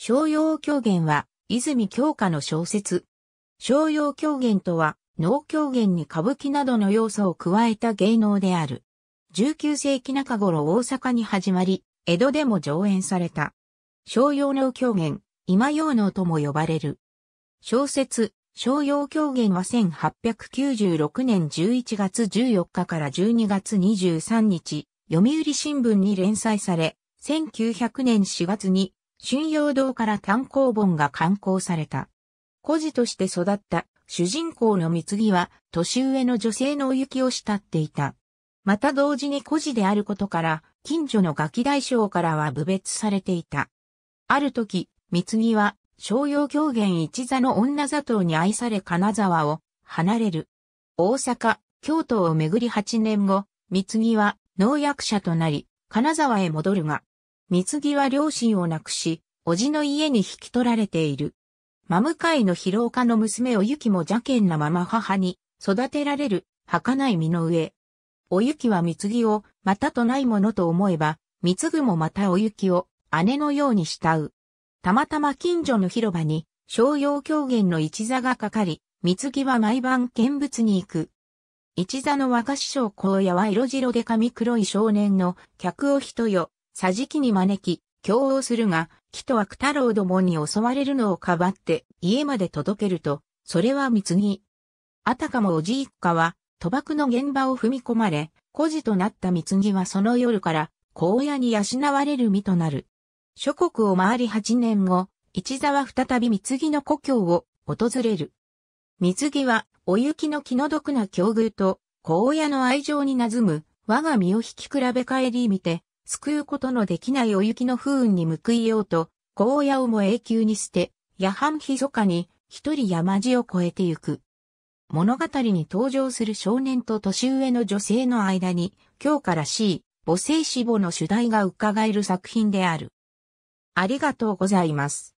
商用狂言は、泉京花の小説。商用狂言とは、能狂言に歌舞伎などの要素を加えた芸能である。19世紀中頃大阪に始まり、江戸でも上演された。商用能狂言、今用能とも呼ばれる。小説、商用狂言は1896年11月14日から12月23日、読売新聞に連載され、1900年4月に春陽堂から単行本が刊行された。孤児として育った主人公の三木は年上の女性のお行きを慕っていた。また同時に孤児であることから、近所のガキ大将からは侮蔑されていた。ある時、三木は、商用狂言一座の女座頭に愛され金沢を離れる。大阪、京都を巡り8年後、三木は農薬者となり、金沢へ戻るが、三木は両親を亡くし、叔父の家に引き取られている。真向かいの広岡の娘おゆきも邪険なまま母に育てられる儚い身の上。おゆきは三ぎをまたとないものと思えば、三ぐもまたおゆきを姉のように慕う。たまたま近所の広場に商用狂言の一座がかかり、三ぎは毎晩見物に行く。一座の若師匠荒野は色白で髪黒い少年の客を人よ、桟敷に招き、共応するが、木と悪太郎どもに襲われるのをかばって家まで届けると、それは貢ぎ。あたかもおじい一家は、賭博の現場を踏み込まれ、孤児となった貢ぎはその夜から、荒野に養われる身となる。諸国を回り8年後、一座は再び貢ぎの故郷を訪れる。貢ぎは、お雪の気の毒な境遇と、荒野の愛情になずむ、我が身を引き比べ帰り見て、救うことのできないお雪の不運に報いようと、ゴーヤをも永久に捨て、夜半ひそかに、一人山路を越えてゆく。物語に登場する少年と年上の女性の間に、今日からしい、母性死母の主題が伺える作品である。ありがとうございます。